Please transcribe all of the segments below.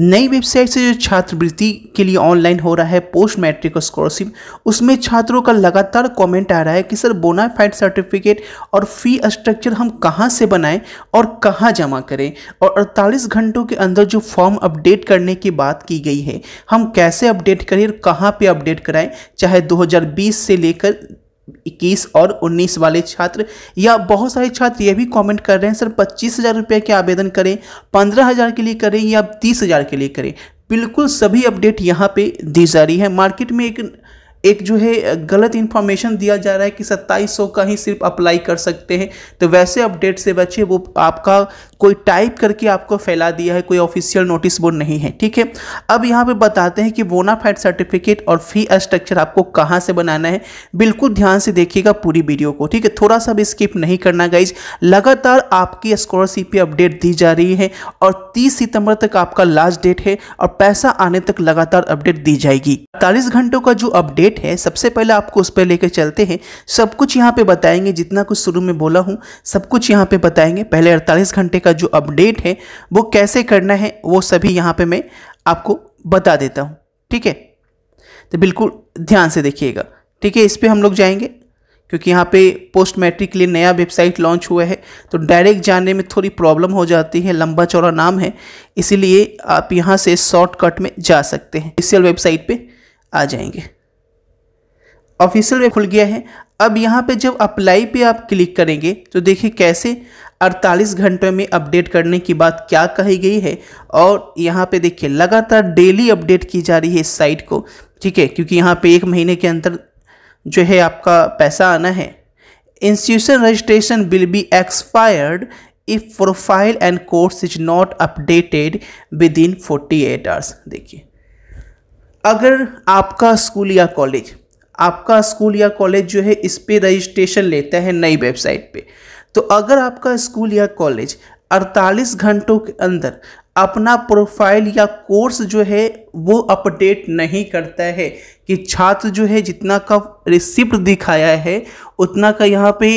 नई वेबसाइट से जो छात्रवृत्ति के लिए ऑनलाइन हो रहा है पोस्ट मैट्रिक स्कॉलरशिप उसमें छात्रों का लगातार कमेंट आ रहा है कि सर बोनाफाइड सर्टिफिकेट और फी स्ट्रक्चर हम कहाँ से बनाएं और कहाँ जमा करें और 48 घंटों के अंदर जो फॉर्म अपडेट करने की बात की गई है हम कैसे अपडेट करें और कहाँ पर अपडेट कराएँ चाहे दो से लेकर इक्कीस और उन्नीस वाले छात्र या बहुत सारे छात्र ये भी कमेंट कर रहे हैं सर पच्चीस हज़ार रुपये के आवेदन करें पंद्रह हज़ार के लिए करें या तीस हज़ार के लिए करें बिल्कुल सभी अपडेट यहाँ पे दी जा रही है मार्केट में एक एक जो है गलत इन्फॉर्मेशन दिया जा रहा है कि 2700 का ही सिर्फ अप्लाई कर सकते हैं तो वैसे अपडेट से बचे वो आपका कोई टाइप करके आपको फैला दिया है कोई ऑफिशियल नोटिस बोर्ड नहीं है ठीक है अब यहाँ पे बताते हैं कि बोनाफाइड सर्टिफिकेट और फी स्ट्रक्चर आपको कहाँ से बनाना है बिल्कुल ध्यान से देखिएगा पूरी वीडियो को ठीक है थोड़ा सा भी स्किप नहीं करना गाइज लगातार आपकी स्कॉलरशिप अपडेट दी जा रही है और तीस सितंबर तक आपका लास्ट डेट है और पैसा आने तक लगातार अपडेट दी जाएगी अड़तालीस घंटों का जो अपडेट अपडेट है सबसे पहले आपको उस पर लेकर चलते हैं सब कुछ यहाँ पे बताएंगे जितना कुछ शुरू में बोला हूँ सब कुछ यहाँ पे बताएंगे पहले 48 घंटे का जो अपडेट है वो कैसे करना है वो सभी यहाँ पे मैं आपको बता देता हूँ ठीक है तो बिल्कुल ध्यान से देखिएगा ठीक है इस पर हम लोग जाएंगे क्योंकि यहाँ पे पोस्ट मैट्रिक के लिए नया वेबसाइट लॉन्च हुआ है तो डायरेक्ट जाने में थोड़ी प्रॉब्लम हो जाती है लंबा चौड़ा नाम है इसीलिए आप यहाँ से शॉर्टकट में जा सकते हैं ऑफिशियल वेबसाइट पे आ जाएंगे ऑफिशियल में खुल गया है अब यहाँ पे जब अप्लाई पे आप क्लिक करेंगे तो देखिए कैसे 48 घंटे में अपडेट करने की बात क्या कही गई है और यहाँ पे देखिए लगातार डेली अपडेट की जा रही है इस साइट को ठीक है क्योंकि यहाँ पे एक महीने के अंदर जो है आपका पैसा आना है institution registration will be expired if profile and course is not updated within forty eight hours देखिए अगर आपका स्कूल या कॉलेज आपका स्कूल या कॉलेज जो है इस पर रजिस्ट्रेशन लेता है नई वेबसाइट पे तो अगर आपका स्कूल या कॉलेज 48 घंटों के अंदर अपना प्रोफाइल या कोर्स जो है वो अपडेट नहीं करता है कि छात्र जो है जितना का रिसिप्ट दिखाया है उतना का यहाँ पे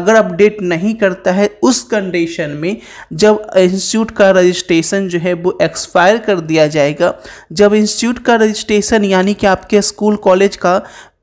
अगर अपडेट नहीं करता है उस कंडीशन में जब इंस्टीट्यूट का रजिस्ट्रेशन जो है वो एक्सपायर कर दिया जाएगा जब इंस्टीट्यूट का रजिस्ट्रेशन यानी कि आपके स्कूल कॉलेज का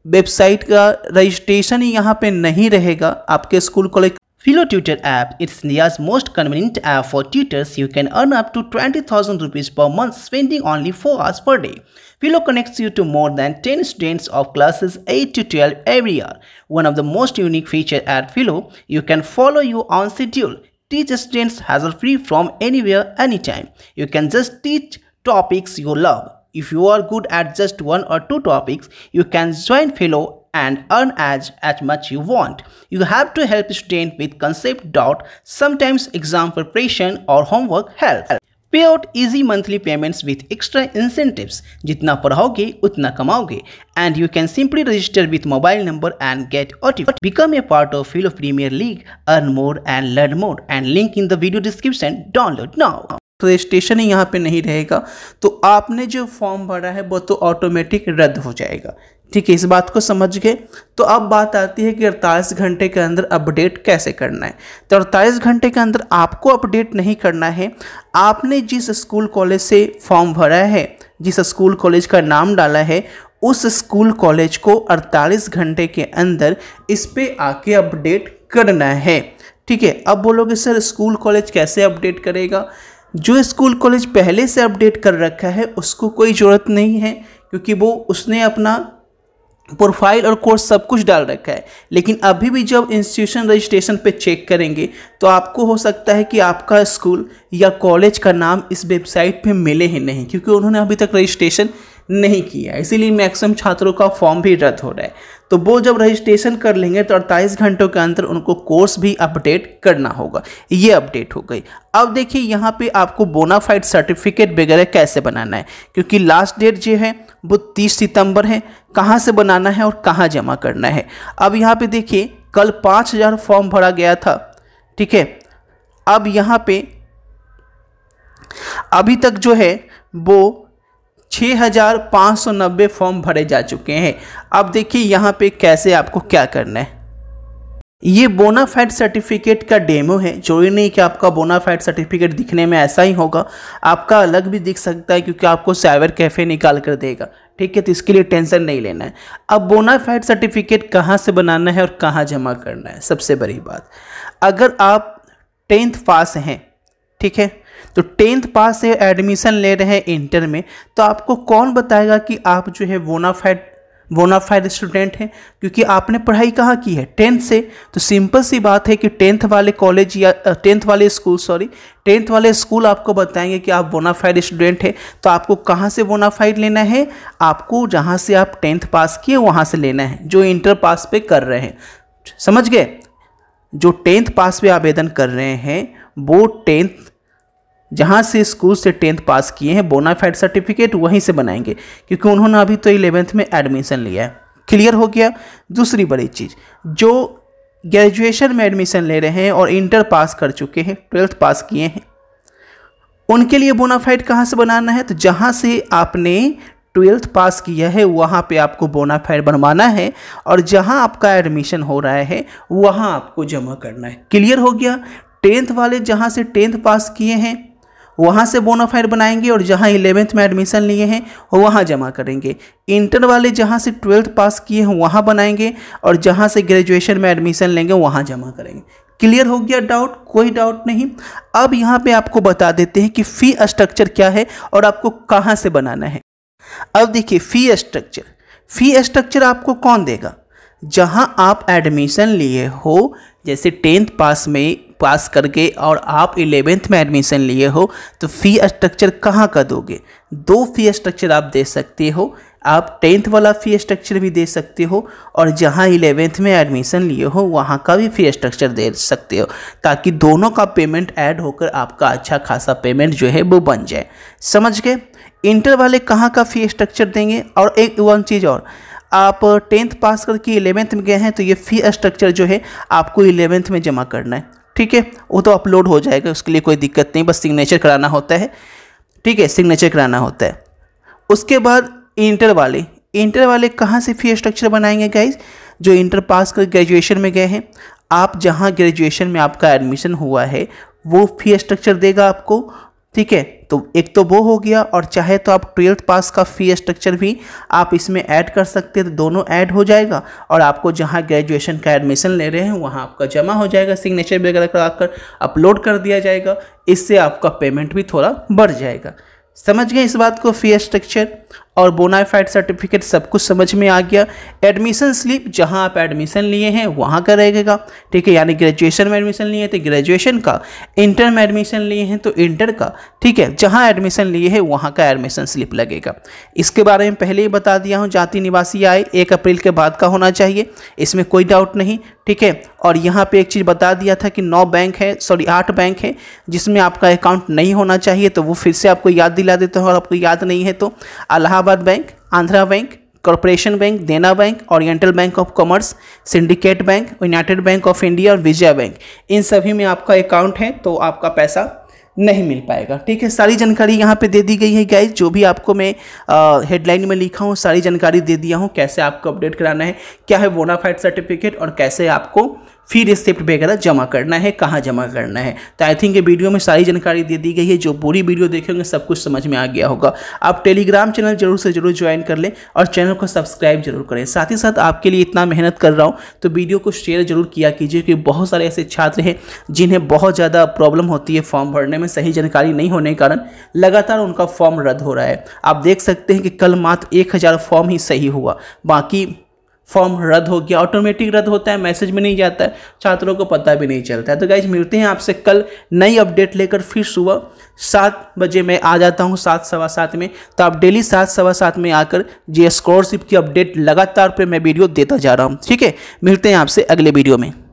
Website का रजिस्ट्रेशन यहाँ पे नहीं रहेगा आपके school college Philo Tutor app. It's India's most convenient app for tutors. You can earn up to 20,000 rupees per month spending only 4 hours per day. Philo connects you to more than 10 students of classes 8 to 12 every year. One of the most unique feature at Philo, you can follow you on schedule. Teach students hassle-free from anywhere, anytime. You can just teach topics you love. If you are good at just one or two topics, you can join fellow and earn as, as much you want. You have to help student with concept dot, sometimes exam preparation or homework help. Pay out easy monthly payments with extra incentives. Jitna padhaoge, utna kamauge. And you can simply register with mobile number and get auto. Become a part of Fellow Premier League, earn more and learn more. And link in the video description, download now. Registration ही यहाँ पे नहीं रहेगा तो आपने जो form भरा है वो तो ऑटोमेटिक रद्द हो जाएगा ठीक है इस बात को समझ गए तो अब बात आती है कि अड़तालीस घंटे के अंदर अपडेट कैसे करना है तो अड़तालीस घंटे के अंदर आपको अपडेट नहीं करना है आपने जिस स्कूल कॉलेज से फॉर्म भरा है जिस स्कूल कॉलेज का नाम डाला है उस स्कूल कॉलेज को 48 घंटे के अंदर इस पर आके अपडेट करना है ठीक है अब बोलोगे सर स्कूल कॉलेज कैसे अपडेट करेगा जो स्कूल कॉलेज पहले से अपडेट कर रखा है उसको कोई ज़रूरत नहीं है क्योंकि वो उसने अपना प्रोफाइल और कोर्स सब कुछ डाल रखा है लेकिन अभी भी जब इंस्टीट्यूशन रजिस्ट्रेशन पे चेक करेंगे तो आपको हो सकता है कि आपका स्कूल या कॉलेज का नाम इस वेबसाइट पे मिले ही नहीं क्योंकि उन्होंने अभी तक रजिस्ट्रेशन नहीं किया इसीलिए मैक्सिमम छात्रों का फॉर्म भी रद्द हो रहा है तो वो जब रजिस्ट्रेशन कर लेंगे तो 48 घंटों के अंदर उनको कोर्स भी अपडेट करना होगा ये अपडेट हो गई अब देखिए यहाँ पे आपको बोनाफाइड सर्टिफिकेट वगैरह कैसे बनाना है क्योंकि लास्ट डेट जो है वो 30 सितंबर है कहाँ से बनाना है और कहाँ जमा करना है अब यहाँ पर देखिए कल पाँच फॉर्म भरा गया था ठीक है अब यहाँ पर अभी तक जो है वो 6,590 फॉर्म भरे जा चुके हैं अब देखिए यहाँ पे कैसे आपको क्या करना है ये बोनाफाइड सर्टिफिकेट का डेमो है जरूरी नहीं कि आपका बोनाफाइड सर्टिफिकेट दिखने में ऐसा ही होगा आपका अलग भी दिख सकता है क्योंकि आपको साइबर कैफ़े निकाल कर देगा ठीक है तो इसके लिए टेंशन नहीं लेना है अब बोनाफाइड सर्टिफिकेट कहाँ से बनाना है और कहाँ जमा करना है सबसे बड़ी बात अगर आप टेंथ पास हैं ठीक है तो टेंथ पास से एडमिशन ले रहे हैं इंटर में तो आपको कौन बताएगा कि आप जो है वोनाफाइड वोनाफाइड स्टूडेंट हैं क्योंकि आपने पढ़ाई कहाँ की है टेंथ से तो सिंपल सी बात है कि टेंथ वाले कॉलेज या टेंथ वाले स्कूल सॉरी टेंथ वाले स्कूल आपको बताएंगे कि आप वोनाफाइड स्टूडेंट हैं तो आपको कहाँ से वोनाफाइड लेना है आपको जहाँ से आप टेंथ पास किए वहाँ से लेना है जो इंटर पास पे कर रहे हैं समझ गए जो टेंथ पास पे आवेदन कर रहे हैं वो टेंथ जहाँ से स्कूल से टेंथ पास किए हैं बोनाफाइड सर्टिफिकेट वहीं से बनाएंगे क्योंकि उन्होंने अभी तो इलेवेंथ में एडमिशन लिया है क्लियर हो गया दूसरी बड़ी चीज़ जो ग्रेजुएशन में एडमिशन ले रहे हैं और इंटर पास कर चुके हैं ट्वेल्थ पास किए हैं उनके लिए बोनाफाइड कहाँ से बनाना है तो जहाँ से आपने ट्वेल्थ पास किया है वहाँ पे आपको बोनाफाइड बनवाना है और जहाँ आपका एडमिशन हो रहा है वहाँ आपको जमा करना है क्लियर हो गया टेंथ वाले जहाँ से टेंथ पास किए हैं वहाँ से बोनाफाइड बनाएंगे और जहाँ इलेवेंथ में एडमिशन लिए हैं वहाँ जमा करेंगे इंटर वाले जहाँ से ट्वेल्थ पास किए हैं वहाँ बनाएंगे और जहाँ से ग्रेजुएशन में एडमिशन लेंगे वहाँ जमा करेंगे क्लियर हो गया डाउट कोई डाउट नहीं अब यहाँ पे आपको बता देते हैं कि फ़ी स्ट्रक्चर क्या है और आपको कहाँ से बनाना है अब देखिए फ़ी स्ट्रक्चर फ़ी स्ट्रक्चर आपको कौन देगा जहाँ आप एडमिशन लिए हो जैसे टेंथ पास में पास करके और आप इलेवेंथ में एडमिशन लिए हो तो फ़ी स्ट्रक्चर कहाँ का दोगे दो फ़ी स्ट्रक्चर आप दे सकते हो आप टेंथ वाला फ़ी स्ट्रक्चर भी दे सकते हो और जहाँ इलेवेंथ में एडमिशन लिए हो वहाँ का भी फ़ी स्ट्रक्चर दे सकते हो ताकि दोनों का पेमेंट ऐड होकर आपका अच्छा खासा पेमेंट जो है वो बन जाए समझ गए इंटर वाले कहाँ का फ़ी स्ट्रक्चर देंगे और एक वन चीज़ और आप टेंथ पास करके इलेवेंथ में गए हैं तो ये फ़ी स्ट्रक्चर जो है आपको इलेवेंथ में जमा करना है ठीक है वो तो अपलोड हो जाएगा उसके लिए कोई दिक्कत नहीं बस सिग्नेचर कराना होता है ठीक है सिग्नेचर कराना होता है उसके बाद इंटर वाले इंटर वाले कहाँ से फी स्ट्रक्चर बनाएंगे गाइज जो इंटर पास कर ग्रेजुएशन में गए हैं आप जहाँ ग्रेजुएशन में आपका एडमिशन हुआ है वो फी स्ट्रक्चर देगा आपको ठीक है तो एक तो वो हो गया और चाहे तो आप ट्वेल्थ पास का फ़ी स्ट्रक्चर भी आप इसमें ऐड कर सकते हैं तो दोनों ऐड हो जाएगा और आपको जहाँ ग्रेजुएशन का एडमिशन ले रहे हैं वहाँ आपका जमा हो जाएगा सिग्नेचर वगैरह कराकर अपलोड कर दिया जाएगा इससे आपका पेमेंट भी थोड़ा बढ़ जाएगा समझ गए इस बात को फी स्ट्रक्चर और बोनाफाइड सर्टिफिकेट सब कुछ समझ में आ गया एडमिशन स्लिप जहाँ आप एडमिशन लिए हैं वहाँ का रहेगा ठीक है यानी ग्रेजुएशन में एडमिशन लिए हैं तो ग्रेजुएशन का इंटर में एडमिशन लिए हैं तो इंटर का ठीक है जहाँ एडमिशन लिए हैं वहाँ का एडमिशन स्लिप लगेगा इसके बारे में पहले ही बता दिया हूँ जाति निवासी आय एक अप्रैल के बाद का होना चाहिए इसमें कोई डाउट नहीं ठीक है और यहाँ पर एक चीज़ बता दिया था कि नौ बैंक है सॉरी आठ बैंक है जिसमें आपका अकाउंट नहीं होना चाहिए तो वो फिर से आपको याद दिला देते हैं और आपको याद नहीं है तो Allahabad Allahabad bank Andhra bank corporation bank Dena bank oriental bank of commerce syndicate bank united bank of India और विजया बैंक इन सभी में आपका अकाउंट है तो आपका पैसा नहीं मिल पाएगा ठीक है सारी जानकारी यहाँ पे दे दी गई है गाइज जो भी आपको मैं हेडलाइन में लिखा हूँ सारी जानकारी दे दिया हूँ कैसे आपको अपडेट कराना है क्या है बोनाफाइड सर्टिफिकेट और कैसे आपको फिर रिसिप्ट वगैरह जमा करना है कहाँ जमा करना है तो आई थिंक ये वीडियो में सारी जानकारी दे दी गई है जो पूरी वीडियो देखेंगे सब कुछ समझ में आ गया होगा आप टेलीग्राम चैनल जरूर से जरूर ज्वाइन कर लें और चैनल को सब्सक्राइब जरूर करें साथ ही साथ आपके लिए इतना मेहनत कर रहा हूँ तो वीडियो को शेयर जरूर किया कीजिए क्योंकि बहुत सारे ऐसे छात्र हैं जिन्हें बहुत ज़्यादा प्रॉब्लम होती है फॉर्म भरने में सही जानकारी नहीं होने के कारण लगातार उनका फॉर्म रद्द हो रहा है आप देख सकते हैं कि कल मात्र एक हज़ार फॉर्म ही सही हुआ बाकी फॉर्म रद्द हो गया ऑटोमेटिक रद्द होता है मैसेज में नहीं जाता है छात्रों को पता भी नहीं चलता है तो गाइज मिलते हैं आपसे कल नई अपडेट लेकर फिर सुबह सात बजे मैं आ जाता हूँ सात सवा सात में तो आप डेली सात सवा सात में आकर जी स्कॉलरशिप की अपडेट लगातार पर मैं वीडियो देता जा रहा हूँ ठीक है मिलते हैं आपसे अगले वीडियो में